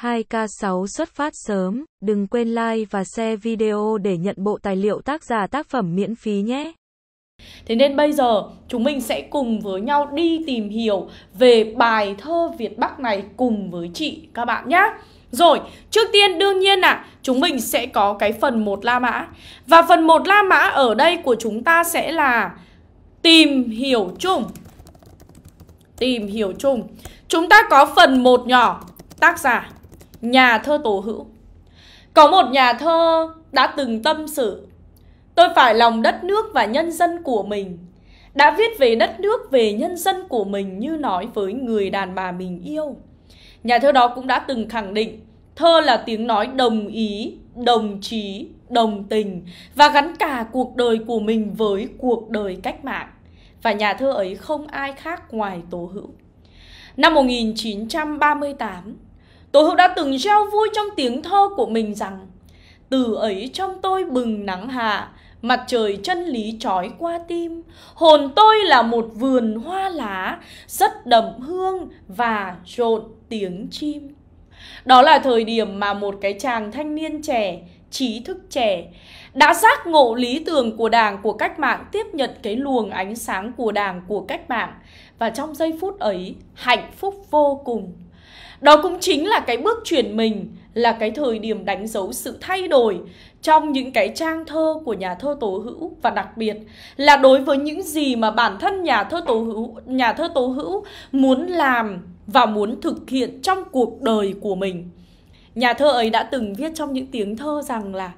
2K6 xuất phát sớm, đừng quên like và share video để nhận bộ tài liệu tác giả tác phẩm miễn phí nhé. Thế nên bây giờ chúng mình sẽ cùng với nhau đi tìm hiểu về bài thơ Việt Bắc này cùng với chị các bạn nhé. Rồi, trước tiên đương nhiên là chúng mình sẽ có cái phần 1 La Mã. Và phần 1 La Mã ở đây của chúng ta sẽ là tìm hiểu chung. Tìm hiểu chung. Chúng ta có phần 1 nhỏ tác giả nhà thơ Tổ Hữu. Có một nhà thơ đã từng tâm sự Tôi phải lòng đất nước và nhân dân của mình Đã viết về đất nước, về nhân dân của mình như nói với người đàn bà mình yêu Nhà thơ đó cũng đã từng khẳng định Thơ là tiếng nói đồng ý, đồng chí, đồng tình Và gắn cả cuộc đời của mình với cuộc đời cách mạng Và nhà thơ ấy không ai khác ngoài Tố Hữu Năm 1938 Tôi hữu đã từng gieo vui trong tiếng thơ của mình rằng Từ ấy trong tôi bừng nắng hạ Mặt trời chân lý trói qua tim Hồn tôi là một vườn hoa lá Rất đậm hương và rộn tiếng chim Đó là thời điểm mà một cái chàng thanh niên trẻ trí thức trẻ đã giác ngộ lý tưởng của đảng của cách mạng tiếp nhận cái luồng ánh sáng của đảng của cách mạng và trong giây phút ấy hạnh phúc vô cùng đó cũng chính là cái bước chuyển mình, là cái thời điểm đánh dấu sự thay đổi trong những cái trang thơ của nhà thơ Tố Hữu và đặc biệt là đối với những gì mà bản thân nhà thơ Tố Hữu nhà thơ Tố Hữu muốn làm và muốn thực hiện trong cuộc đời của mình. Nhà thơ ấy đã từng viết trong những tiếng thơ rằng là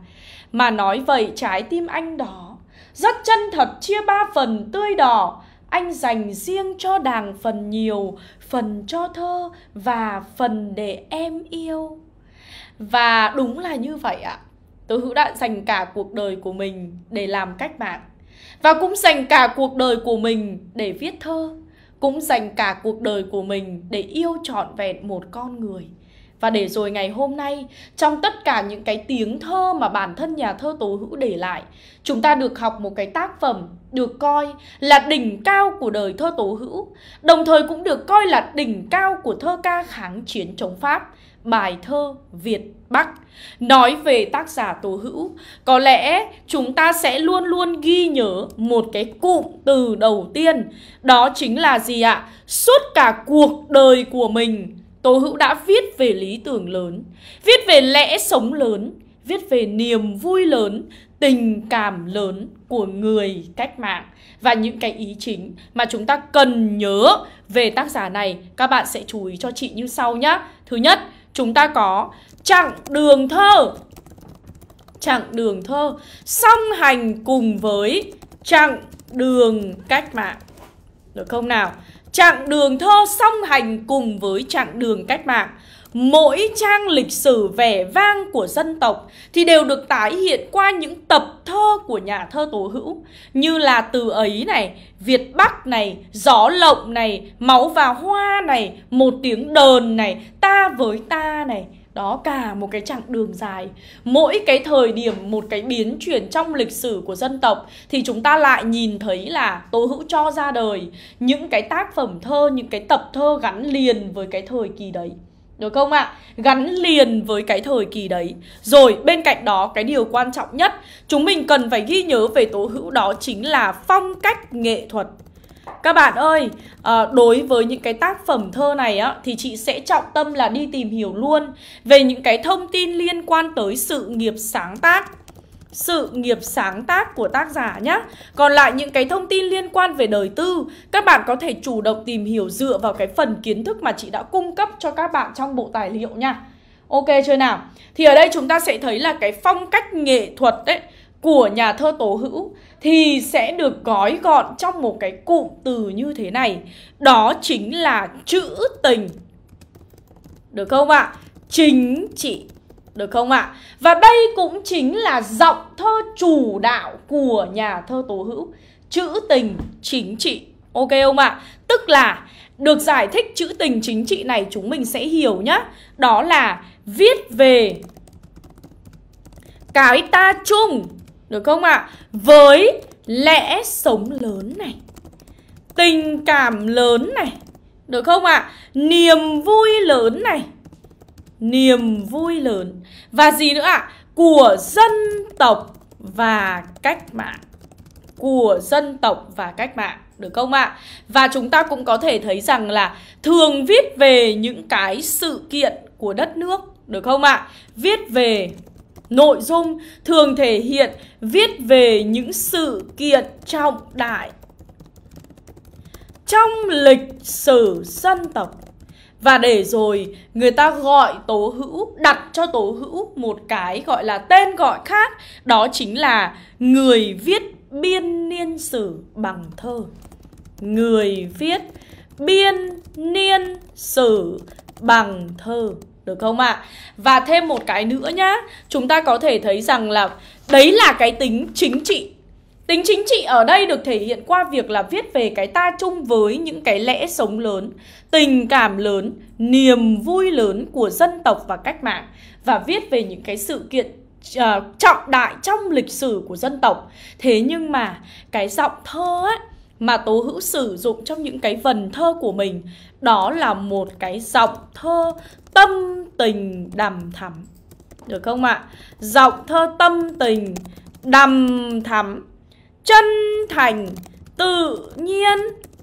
mà nói vậy trái tim anh đó rất chân thật chia ba phần tươi đỏ anh dành riêng cho đàng phần nhiều phần cho thơ và phần để em yêu và đúng là như vậy ạ à. tố hữu đã dành cả cuộc đời của mình để làm cách mạng và cũng dành cả cuộc đời của mình để viết thơ cũng dành cả cuộc đời của mình để yêu trọn vẹn một con người và để rồi ngày hôm nay, trong tất cả những cái tiếng thơ mà bản thân nhà thơ Tố Hữu để lại, chúng ta được học một cái tác phẩm được coi là đỉnh cao của đời thơ Tố Hữu, đồng thời cũng được coi là đỉnh cao của thơ ca kháng chiến chống Pháp, bài thơ Việt Bắc. Nói về tác giả Tố Hữu, có lẽ chúng ta sẽ luôn luôn ghi nhớ một cái cụm từ đầu tiên, đó chính là gì ạ? Suốt cả cuộc đời của mình Tố Hữu đã viết về lý tưởng lớn, viết về lẽ sống lớn, viết về niềm vui lớn, tình cảm lớn của người cách mạng và những cái ý chính mà chúng ta cần nhớ về tác giả này. Các bạn sẽ chú ý cho chị như sau nhé. Thứ nhất, chúng ta có chặng đường thơ. Chặng đường thơ song hành cùng với chặng đường cách mạng. Được không nào? Chặng đường thơ song hành cùng với chặng đường cách mạng Mỗi trang lịch sử vẻ vang của dân tộc thì đều được tái hiện qua những tập thơ của nhà thơ Tố Hữu Như là Từ ấy này, Việt Bắc này, Gió lộng này, Máu và Hoa này, Một tiếng đờn này, Ta với ta này đó cả một cái chặng đường dài mỗi cái thời điểm một cái biến chuyển trong lịch sử của dân tộc thì chúng ta lại nhìn thấy là tố hữu cho ra đời những cái tác phẩm thơ những cái tập thơ gắn liền với cái thời kỳ đấy được không ạ? À? Gắn liền với cái thời kỳ đấy Rồi bên cạnh đó cái điều quan trọng nhất Chúng mình cần phải ghi nhớ về tố hữu đó chính là phong cách nghệ thuật các bạn ơi, ờ, đối với những cái tác phẩm thơ này á, thì chị sẽ trọng tâm là đi tìm hiểu luôn về những cái thông tin liên quan tới sự nghiệp sáng tác sự nghiệp sáng tác của tác giả nhé Còn lại những cái thông tin liên quan về đời tư Các bạn có thể chủ động tìm hiểu dựa vào cái phần kiến thức mà chị đã cung cấp cho các bạn trong bộ tài liệu nha Ok chưa nào? Thì ở đây chúng ta sẽ thấy là cái phong cách nghệ thuật đấy của nhà thơ Tố Hữu thì sẽ được gói gọn trong một cái cụm từ như thế này. Đó chính là chữ tình. Được không ạ? Chính trị. Được không ạ? Và đây cũng chính là giọng thơ chủ đạo của nhà thơ Tố Hữu. Chữ tình chính trị. Ok không ạ? Tức là được giải thích chữ tình chính trị này chúng mình sẽ hiểu nhá. Đó là viết về cái ta chung được không ạ? À? Với lẽ sống lớn này Tình cảm lớn này Được không ạ? À? Niềm vui lớn này Niềm vui lớn Và gì nữa ạ? À? Của dân tộc và cách mạng Của dân tộc và cách mạng được không ạ? À? Và chúng ta cũng có thể thấy rằng là thường viết về những cái sự kiện của đất nước, được không ạ? À? Viết về nội dung thường thể hiện viết về những sự kiện trọng đại trong lịch sử dân tộc và để rồi người ta gọi tố hữu đặt cho tố hữu một cái gọi là tên gọi khác đó chính là người viết biên niên sử bằng thơ người viết biên niên sử bằng thơ được không ạ? À? Và thêm một cái nữa nhá, chúng ta có thể thấy rằng là đấy là cái tính chính trị. Tính chính trị ở đây được thể hiện qua việc là viết về cái ta chung với những cái lẽ sống lớn, tình cảm lớn, niềm vui lớn của dân tộc và cách mạng và viết về những cái sự kiện uh, trọng đại trong lịch sử của dân tộc. Thế nhưng mà cái giọng thơ ấy mà Tố Hữu sử dụng trong những cái vần thơ của mình đó là một cái giọng thơ tâm tình đằm thắm được không ạ giọng thơ tâm tình đằm thắm chân thành tự nhiên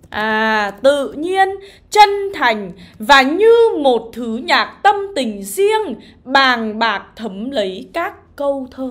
à tự nhiên chân thành và như một thứ nhạc tâm tình riêng bàng bạc thấm lấy các câu thơ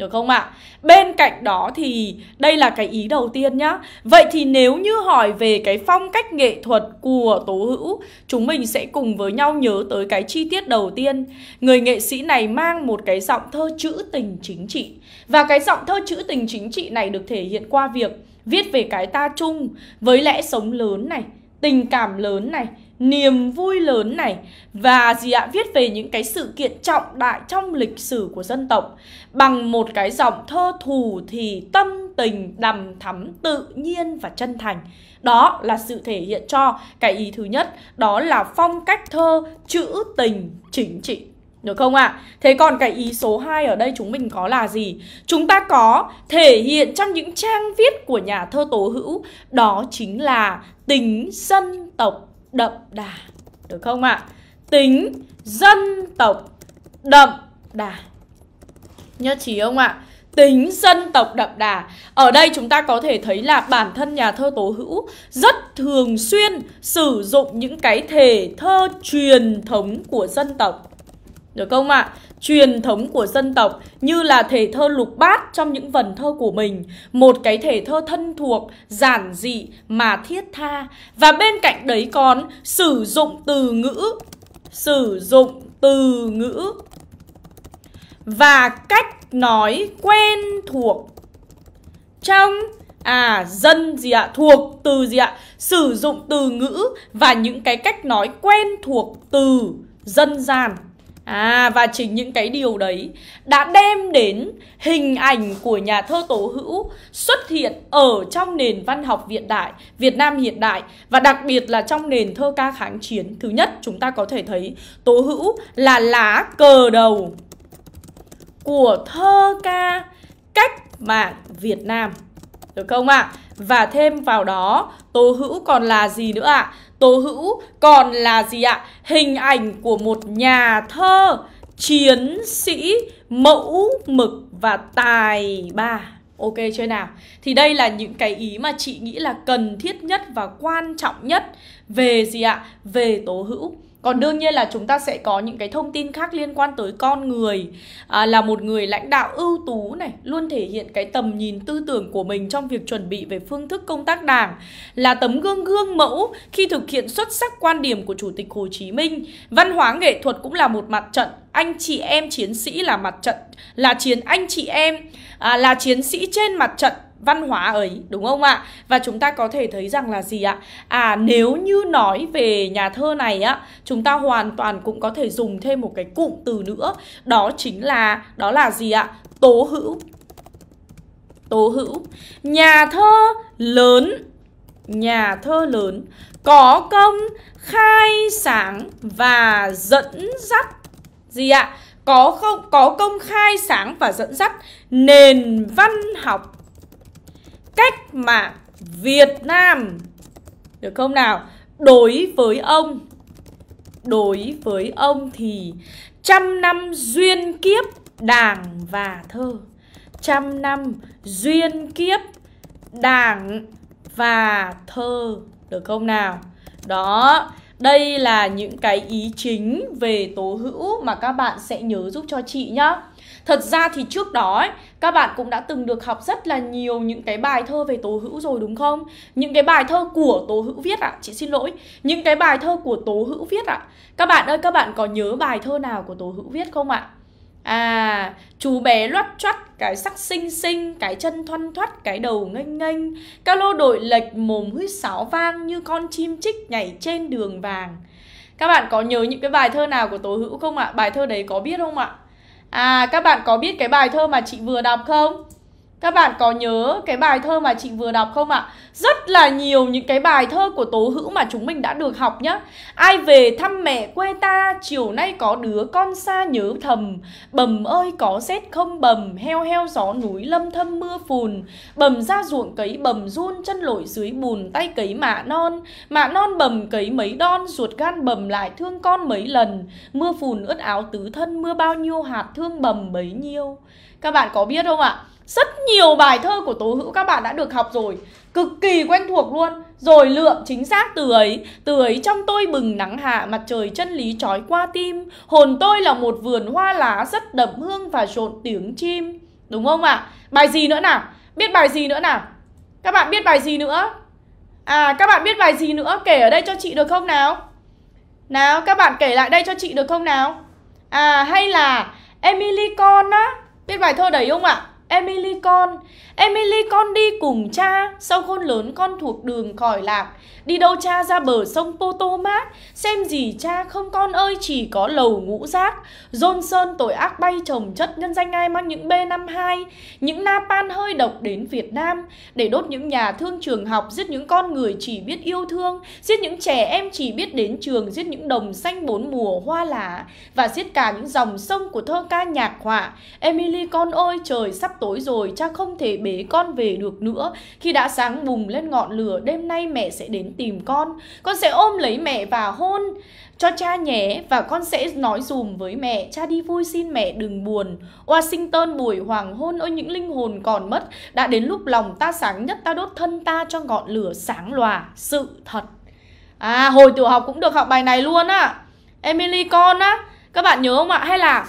được không ạ? Bên cạnh đó thì đây là cái ý đầu tiên nhá. Vậy thì nếu như hỏi về cái phong cách nghệ thuật của Tố Hữu, chúng mình sẽ cùng với nhau nhớ tới cái chi tiết đầu tiên. Người nghệ sĩ này mang một cái giọng thơ trữ tình chính trị. Và cái giọng thơ trữ tình chính trị này được thể hiện qua việc viết về cái ta chung với lẽ sống lớn này, tình cảm lớn này, niềm vui lớn này và gì ạ viết về những cái sự kiện trọng đại trong lịch sử của dân tộc bằng một cái giọng thơ thù thì tâm tình đằm thắm tự nhiên và chân thành đó là sự thể hiện cho cái ý thứ nhất đó là phong cách thơ chữ tình chính trị được không ạ? À? Thế còn cái ý số 2 ở đây chúng mình có là gì? Chúng ta có thể hiện trong những trang viết của nhà thơ Tố Hữu Đó chính là tính dân tộc đậm đà được không ạ? À? Tính dân tộc đậm đà Nhớ trí không ạ? À? Tính dân tộc đậm đà Ở đây chúng ta có thể thấy là bản thân nhà thơ Tố Hữu Rất thường xuyên sử dụng những cái thể thơ truyền thống của dân tộc Được không ạ? À? truyền thống của dân tộc như là thể thơ lục bát trong những vần thơ của mình một cái thể thơ thân thuộc giản dị mà thiết tha và bên cạnh đấy còn sử dụng từ ngữ sử dụng từ ngữ và cách nói quen thuộc trong à dân gì ạ thuộc từ gì ạ sử dụng từ ngữ và những cái cách nói quen thuộc từ dân gian À và chính những cái điều đấy đã đem đến hình ảnh của nhà thơ Tố Hữu xuất hiện ở trong nền văn học hiện đại, Việt Nam hiện đại và đặc biệt là trong nền thơ ca kháng chiến. Thứ nhất, chúng ta có thể thấy Tố Hữu là lá cờ đầu của thơ ca cách mạng Việt Nam. Được không ạ? À? Và thêm vào đó, Tố Hữu còn là gì nữa ạ? À? tố hữu còn là gì ạ? Hình ảnh của một nhà thơ, chiến sĩ, mẫu mực và tài ba. Ok chưa nào? Thì đây là những cái ý mà chị nghĩ là cần thiết nhất và quan trọng nhất về gì ạ? Về tố hữu còn đương nhiên là chúng ta sẽ có những cái thông tin khác liên quan tới con người à, là một người lãnh đạo ưu tú này luôn thể hiện cái tầm nhìn tư tưởng của mình trong việc chuẩn bị về phương thức công tác đảng là tấm gương gương mẫu khi thực hiện xuất sắc quan điểm của chủ tịch hồ chí minh văn hóa nghệ thuật cũng là một mặt trận anh chị em chiến sĩ là mặt trận là chiến anh chị em à, là chiến sĩ trên mặt trận văn hóa ấy đúng không ạ và chúng ta có thể thấy rằng là gì ạ à nếu như nói về nhà thơ này á chúng ta hoàn toàn cũng có thể dùng thêm một cái cụm từ nữa đó chính là đó là gì ạ tố hữu tố hữu nhà thơ lớn nhà thơ lớn có công khai sáng và dẫn dắt gì ạ có không có công khai sáng và dẫn dắt nền văn học cách mà Việt Nam được không nào? Đối với ông Đối với ông thì Trăm năm duyên kiếp đảng và thơ Trăm năm duyên kiếp đảng và thơ Được không nào? Đó, đây là những cái ý chính về tố hữu mà các bạn sẽ nhớ giúp cho chị nhé Thật ra thì trước đó ấy, các bạn cũng đã từng được học rất là nhiều những cái bài thơ về Tố Hữu rồi đúng không? Những cái bài thơ của Tố Hữu viết ạ, à? chị xin lỗi. Những cái bài thơ của Tố Hữu viết ạ. À? Các bạn ơi, các bạn có nhớ bài thơ nào của Tố Hữu viết không ạ? À? À, chú bé loắt choắt, cái sắc xinh xinh, cái chân thoăn thoắt, cái đầu nghênh nghênh. Các lô đội lệch mồm huýt sáo vang như con chim chích nhảy trên đường vàng. Các bạn có nhớ những cái bài thơ nào của Tố Hữu không ạ? Bài thơ đấy có biết không ạ? À các bạn có biết cái bài thơ mà chị vừa đọc không? Các bạn có nhớ cái bài thơ mà chị vừa đọc không ạ? Rất là nhiều những cái bài thơ của Tố Hữu mà chúng mình đã được học nhá. Ai về thăm mẹ quê ta, chiều nay có đứa con xa nhớ thầm. Bầm ơi có rét không bầm, heo heo gió núi lâm thâm mưa phùn. Bầm ra ruộng cấy bầm run, chân lội dưới bùn, tay cấy mạ non. Mạ non bầm cấy mấy đon, ruột gan bầm lại thương con mấy lần. Mưa phùn ướt áo tứ thân, mưa bao nhiêu hạt thương bầm bấy nhiêu. Các bạn có biết không ạ? Rất nhiều bài thơ của Tố Hữu các bạn đã được học rồi Cực kỳ quen thuộc luôn Rồi lượm chính xác từ ấy Từ ấy trong tôi bừng nắng hạ Mặt trời chân lý trói qua tim Hồn tôi là một vườn hoa lá Rất đậm hương và trộn tiếng chim Đúng không ạ? À? Bài gì nữa nào? Biết bài gì nữa nào? Các bạn biết bài gì nữa? À các bạn biết bài gì nữa? Kể ở đây cho chị được không nào? Nào các bạn kể lại đây cho chị được không nào? À hay là Emily con á Biết bài thơ đấy không ạ? À? Emily con Emily con đi cùng cha Sau khôn lớn con thuộc đường khỏi lạc Đi đâu cha ra bờ sông Potomac Xem gì cha không con ơi Chỉ có lầu ngũ rác Johnson tội ác bay trồng chất Nhân danh ai mang những B-52 Những napalm hơi độc đến Việt Nam Để đốt những nhà thương trường học Giết những con người chỉ biết yêu thương Giết những trẻ em chỉ biết đến trường Giết những đồng xanh bốn mùa hoa lá Và giết cả những dòng sông của thơ ca nhạc họa Emily con ơi trời sắp tối rồi, cha không thể bế con về được nữa. Khi đã sáng bùng lên ngọn lửa, đêm nay mẹ sẽ đến tìm con. Con sẽ ôm lấy mẹ và hôn cho cha nhé và con sẽ nói dùm với mẹ cha đi vui xin mẹ đừng buồn Washington buổi hoàng hôn ơi những linh hồn còn mất đã đến lúc lòng ta sáng nhất ta đốt thân ta cho ngọn lửa sáng lòa sự thật à hồi tiểu học cũng được học bài này luôn á Emily con á các bạn nhớ không ạ hay là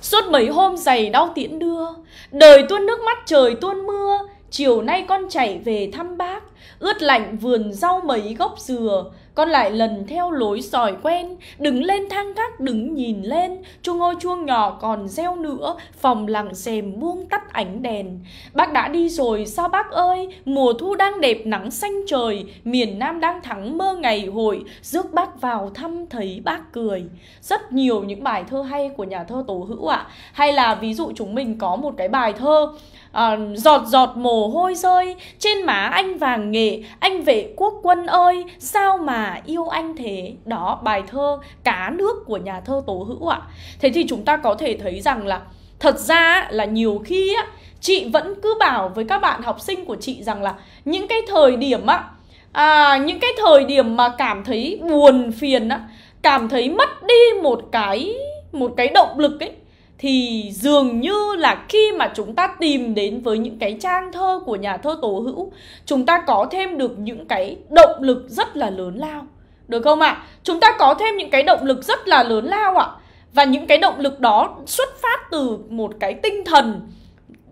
Suốt bảy hôm dày đau tiễn đưa Đời tuôn nước mắt trời tuôn mưa Chiều nay con chảy về thăm bác Ướt lạnh vườn rau mấy gốc dừa con lại lần theo lối sỏi quen, đứng lên thang gác đứng nhìn lên, chuông ôi chuông nhỏ còn reo nữa, phòng lặng xèm buông tắt ánh đèn. Bác đã đi rồi sao bác ơi, mùa thu đang đẹp nắng xanh trời, miền Nam đang thắng mơ ngày hội, rước bác vào thăm thấy bác cười. Rất nhiều những bài thơ hay của nhà thơ Tố Hữu ạ. À. Hay là ví dụ chúng mình có một cái bài thơ à, giọt giọt mồ hôi rơi trên má anh vàng nghệ anh vệ quốc quân ơi sao mà yêu anh thế đó bài thơ cá nước của nhà thơ tố hữu ạ thế thì chúng ta có thể thấy rằng là thật ra là nhiều khi á chị vẫn cứ bảo với các bạn học sinh của chị rằng là những cái thời điểm á à, những cái thời điểm mà cảm thấy buồn phiền á cảm thấy mất đi một cái một cái động lực ấy thì dường như là khi mà chúng ta tìm đến với những cái trang thơ của nhà thơ Tố Hữu, chúng ta có thêm được những cái động lực rất là lớn lao. Được không ạ? À? Chúng ta có thêm những cái động lực rất là lớn lao ạ. À? Và những cái động lực đó xuất phát từ một cái tinh thần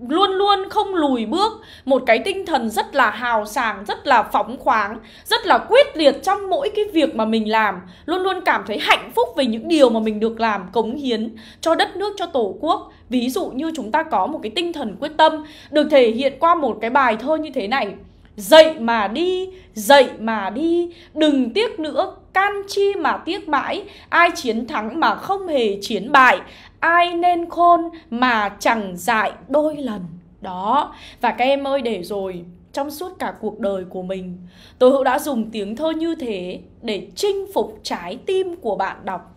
luôn luôn không lùi bước một cái tinh thần rất là hào sảng rất là phóng khoáng rất là quyết liệt trong mỗi cái việc mà mình làm luôn luôn cảm thấy hạnh phúc về những điều mà mình được làm cống hiến cho đất nước cho tổ quốc ví dụ như chúng ta có một cái tinh thần quyết tâm được thể hiện qua một cái bài thơ như thế này dậy mà đi dậy mà đi đừng tiếc nữa can chi mà tiếc mãi ai chiến thắng mà không hề chiến bại ai nên khôn mà chẳng dại đôi lần đó và các em ơi để rồi trong suốt cả cuộc đời của mình tôi hữu đã dùng tiếng thơ như thế để chinh phục trái tim của bạn đọc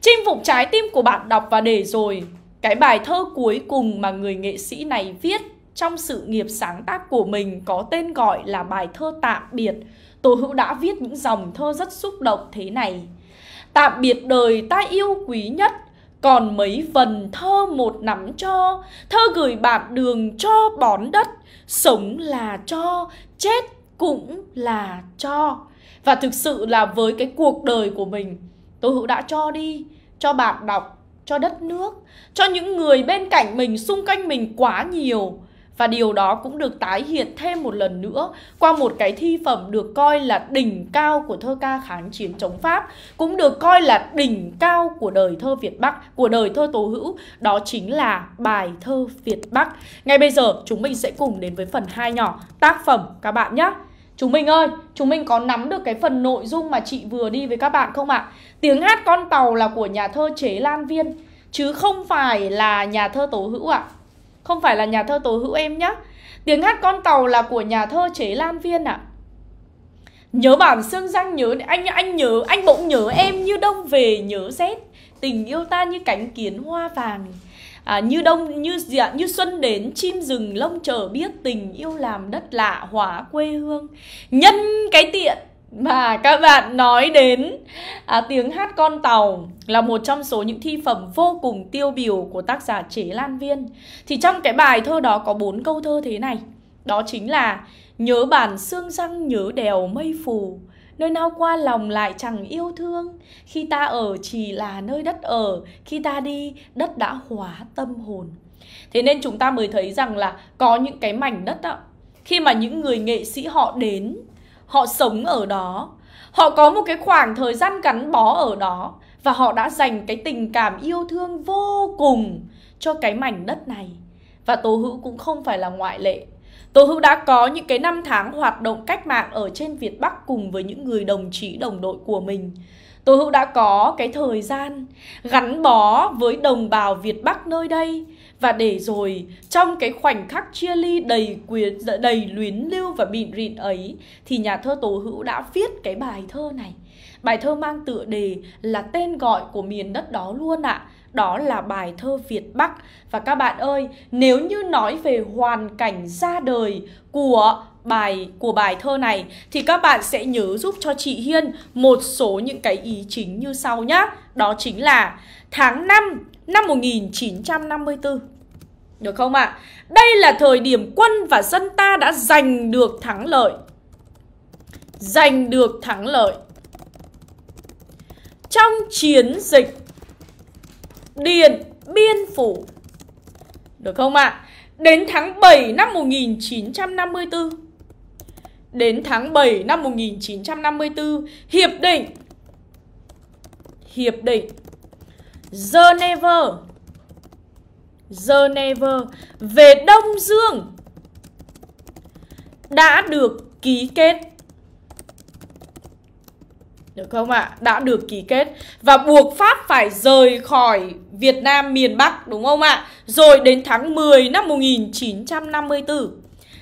chinh phục trái tim của bạn đọc và để rồi cái bài thơ cuối cùng mà người nghệ sĩ này viết trong sự nghiệp sáng tác của mình có tên gọi là bài thơ Tạm Biệt. Tố Hữu đã viết những dòng thơ rất xúc động thế này. Tạm biệt đời ta yêu quý nhất, còn mấy phần thơ một nắm cho, thơ gửi bạn đường cho bón đất, sống là cho, chết cũng là cho. Và thực sự là với cái cuộc đời của mình, Tố Hữu đã cho đi, cho bạn đọc, cho đất nước, cho những người bên cạnh mình, xung quanh mình quá nhiều và điều đó cũng được tái hiện thêm một lần nữa qua một cái thi phẩm được coi là đỉnh cao của thơ ca kháng chiến chống Pháp, cũng được coi là đỉnh cao của đời thơ Việt Bắc, của đời thơ Tố Hữu, đó chính là bài thơ Việt Bắc. Ngay bây giờ chúng mình sẽ cùng đến với phần 2 nhỏ tác phẩm các bạn nhé. Chúng mình ơi, chúng mình có nắm được cái phần nội dung mà chị vừa đi với các bạn không ạ? Tiếng hát con tàu là của nhà thơ Chế Lan Viên, chứ không phải là nhà thơ Tố Hữu ạ. À. Không phải là nhà thơ Tố Hữu em nhá, Tiếng hát con tàu là của nhà thơ Chế Lan Viên ạ à. Nhớ bản xương răng nhớ Anh anh nhớ, anh bỗng nhớ em như đông về nhớ rét Tình yêu ta như cánh kiến hoa vàng à, như đông như diện như xuân đến chim rừng lông chờ biết tình yêu làm đất lạ hóa quê hương nhân cái tiện mà các bạn nói đến à, tiếng hát con tàu là một trong số những thi phẩm vô cùng tiêu biểu của tác giả chế lan viên thì trong cái bài thơ đó có bốn câu thơ thế này đó chính là nhớ bản xương răng nhớ đèo mây phù nơi nào qua lòng lại chẳng yêu thương khi ta ở chỉ là nơi đất ở khi ta đi đất đã hóa tâm hồn thế nên chúng ta mới thấy rằng là có những cái mảnh đất đó, khi mà những người nghệ sĩ họ đến họ sống ở đó họ có một cái khoảng thời gian gắn bó ở đó và họ đã dành cái tình cảm yêu thương vô cùng cho cái mảnh đất này và tố hữu cũng không phải là ngoại lệ tố Hữu đã có những cái năm tháng hoạt động cách mạng ở trên Việt Bắc cùng với những người đồng chí đồng đội của mình. tố Hữu đã có cái thời gian gắn bó với đồng bào Việt Bắc nơi đây và để rồi trong cái khoảnh khắc chia ly đầy quyến đầy luyến lưu và bịn rịn ấy thì nhà thơ Tố Hữu đã viết cái bài thơ này. Bài thơ mang tựa đề là tên gọi của miền đất đó luôn ạ. À. Đó là bài thơ Việt Bắc Và các bạn ơi, nếu như nói về hoàn cảnh ra đời của bài của bài thơ này thì các bạn sẽ nhớ giúp cho chị Hiên một số những cái ý chính như sau nhé Đó chính là tháng 5 năm 1954 được không ạ? À? Đây là thời điểm quân và dân ta đã giành được thắng lợi Giành được thắng lợi Trong chiến dịch Điện Biên Phủ Được không ạ? À? Đến tháng 7 năm 1954 Đến tháng 7 năm 1954 Hiệp định Hiệp định Geneva Geneva về Đông Dương đã được ký kết. Được không ạ? À? Đã được ký kết và buộc Pháp phải rời khỏi Việt Nam miền Bắc đúng không ạ? À? Rồi đến tháng 10 năm 1954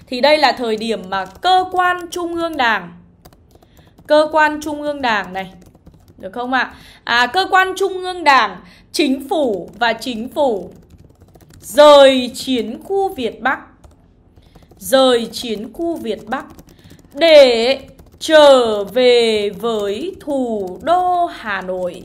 thì đây là thời điểm mà cơ quan trung ương đảng cơ quan trung ương đảng này được không ạ? À? à, cơ quan trung ương đảng, chính phủ và chính phủ rời chiến khu Việt Bắc rời chiến khu Việt Bắc để trở về với thủ đô Hà Nội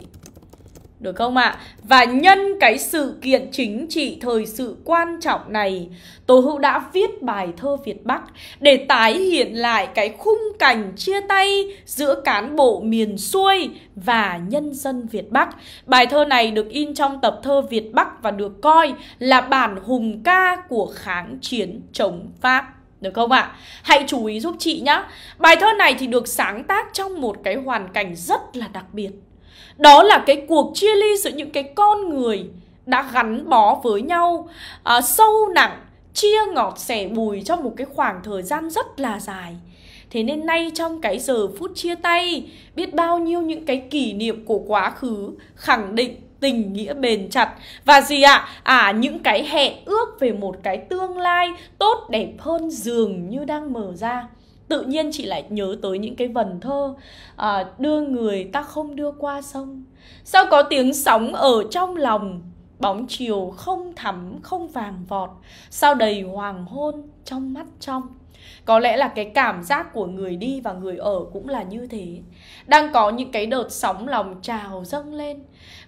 được không ạ? À? Và nhân cái sự kiện chính trị thời sự quan trọng này, Tố Hữu đã viết bài thơ Việt Bắc để tái hiện lại cái khung cảnh chia tay giữa cán bộ miền xuôi và nhân dân Việt Bắc. Bài thơ này được in trong tập thơ Việt Bắc và được coi là bản hùng ca của kháng chiến chống Pháp. Được không ạ? À? Hãy chú ý giúp chị nhé. Bài thơ này thì được sáng tác trong một cái hoàn cảnh rất là đặc biệt đó là cái cuộc chia ly giữa những cái con người đã gắn bó với nhau à, sâu nặng chia ngọt sẻ bùi trong một cái khoảng thời gian rất là dài thế nên nay trong cái giờ phút chia tay biết bao nhiêu những cái kỷ niệm của quá khứ khẳng định tình nghĩa bền chặt và gì ạ à? à những cái hẹn ước về một cái tương lai tốt đẹp hơn dường như đang mở ra tự nhiên chị lại nhớ tới những cái vần thơ à, đưa người ta không đưa qua sông sao có tiếng sóng ở trong lòng bóng chiều không thắm không vàng vọt sao đầy hoàng hôn trong mắt trong có lẽ là cái cảm giác của người đi và người ở cũng là như thế đang có những cái đợt sóng lòng trào dâng lên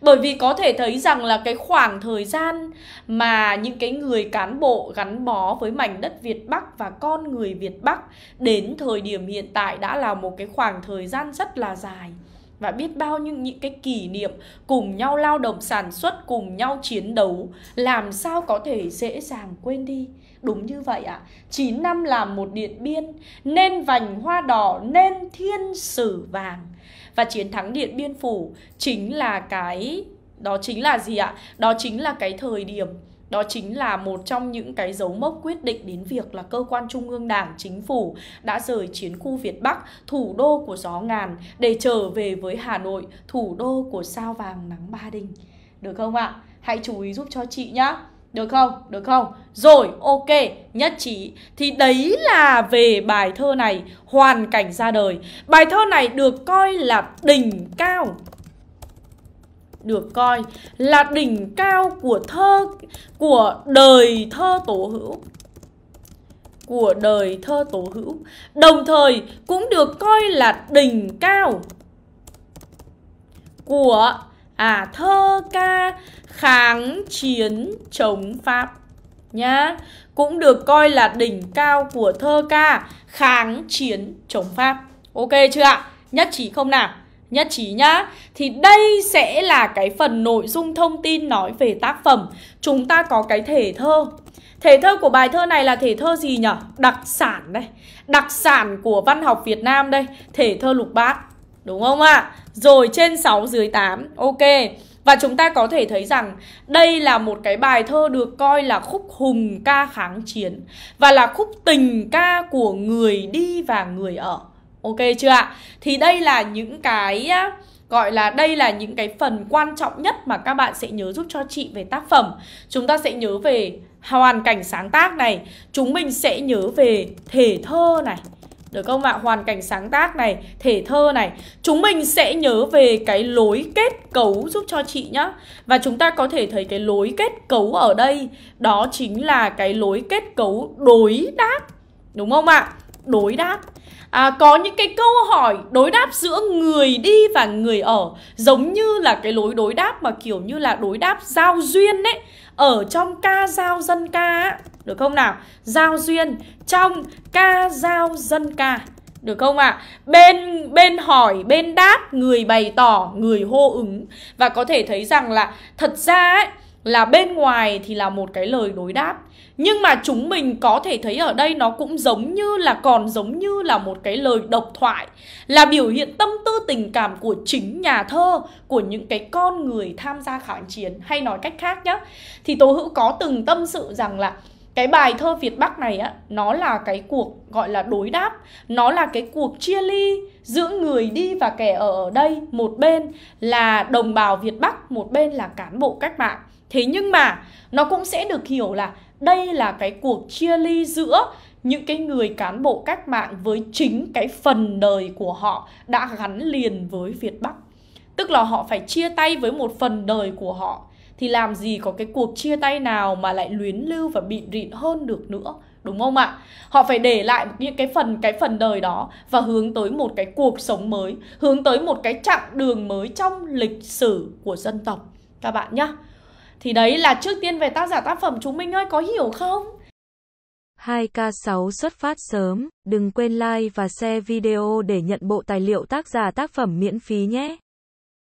bởi vì có thể thấy rằng là cái khoảng thời gian mà những cái người cán bộ gắn bó với mảnh đất Việt Bắc và con người Việt Bắc đến thời điểm hiện tại đã là một cái khoảng thời gian rất là dài và biết bao nhiêu những cái kỷ niệm cùng nhau lao động sản xuất cùng nhau chiến đấu làm sao có thể dễ dàng quên đi đúng như vậy ạ à. 9 năm làm một điện biên nên vành hoa đỏ nên thiên sử vàng và chiến thắng Điện Biên Phủ chính là cái đó chính là gì ạ? Đó chính là cái thời điểm đó chính là một trong những cái dấu mốc quyết định đến việc là cơ quan trung ương đảng chính phủ đã rời chiến khu việt bắc thủ đô của gió ngàn để trở về với hà nội thủ đô của sao vàng nắng ba đình được không ạ hãy chú ý giúp cho chị nhé được không? Được không? Rồi, ok, nhất trí. Thì đấy là về bài thơ này, hoàn cảnh ra đời. Bài thơ này được coi là đỉnh cao được coi là đỉnh cao của thơ của đời thơ tổ hữu của đời thơ tổ hữu đồng thời cũng được coi là đỉnh cao của à thơ ca kháng chiến chống Pháp nhá. Cũng được coi là đỉnh cao của thơ ca kháng chiến chống Pháp. Ok chưa ạ? Nhất trí không nào? Nhất trí nhá. Thì đây sẽ là cái phần nội dung thông tin nói về tác phẩm. Chúng ta có cái thể thơ. Thể thơ của bài thơ này là thể thơ gì nhỉ? Đặc sản đây. Đặc sản của văn học Việt Nam đây, thể thơ lục bát Đúng không ạ? À? Rồi trên 6 dưới 8 Ok Và chúng ta có thể thấy rằng Đây là một cái bài thơ được coi là khúc hùng ca kháng chiến Và là khúc tình ca của người đi và người ở Ok chưa ạ? Thì đây là những cái gọi là đây là những cái phần quan trọng nhất mà các bạn sẽ nhớ giúp cho chị về tác phẩm. Chúng ta sẽ nhớ về hoàn cảnh sáng tác này, chúng mình sẽ nhớ về thể thơ này, được không ạ? Hoàn cảnh sáng tác này, thể thơ này Chúng mình sẽ nhớ về cái lối kết cấu giúp cho chị nhá Và chúng ta có thể thấy cái lối kết cấu ở đây Đó chính là cái lối kết cấu đối đáp Đúng không ạ? Đối đáp à, có những cái câu hỏi đối đáp giữa người đi và người ở giống như là cái lối đối đáp mà kiểu như là đối đáp giao duyên đấy ở trong ca giao dân ca được không nào? Giao duyên trong ca giao dân ca được không ạ? À? Bên bên hỏi, bên đáp, người bày tỏ, người hô ứng và có thể thấy rằng là thật ra ấy là bên ngoài thì là một cái lời đối đáp nhưng mà chúng mình có thể thấy ở đây nó cũng giống như là còn giống như là một cái lời độc thoại là biểu hiện tâm tư tình cảm của chính nhà thơ của những cái con người tham gia kháng chiến hay nói cách khác nhá thì tố hữu có từng tâm sự rằng là cái bài thơ Việt Bắc này á nó là cái cuộc gọi là đối đáp nó là cái cuộc chia ly giữa người đi và kẻ ở đây một bên là đồng bào Việt Bắc một bên là cán bộ cách mạng thế nhưng mà nó cũng sẽ được hiểu là đây là cái cuộc chia ly giữa những cái người cán bộ cách mạng với chính cái phần đời của họ đã gắn liền với Việt Bắc tức là họ phải chia tay với một phần đời của họ thì làm gì có cái cuộc chia tay nào mà lại luyến lưu và bị rịn hơn được nữa đúng không ạ? Họ phải để lại những cái phần cái phần đời đó và hướng tới một cái cuộc sống mới, hướng tới một cái chặng đường mới trong lịch sử của dân tộc các bạn nhá Thì đấy là trước tiên về tác giả tác phẩm chúng mình ơi có hiểu không? 2K6 xuất phát sớm, đừng quên like và share video để nhận bộ tài liệu tác giả tác phẩm miễn phí nhé.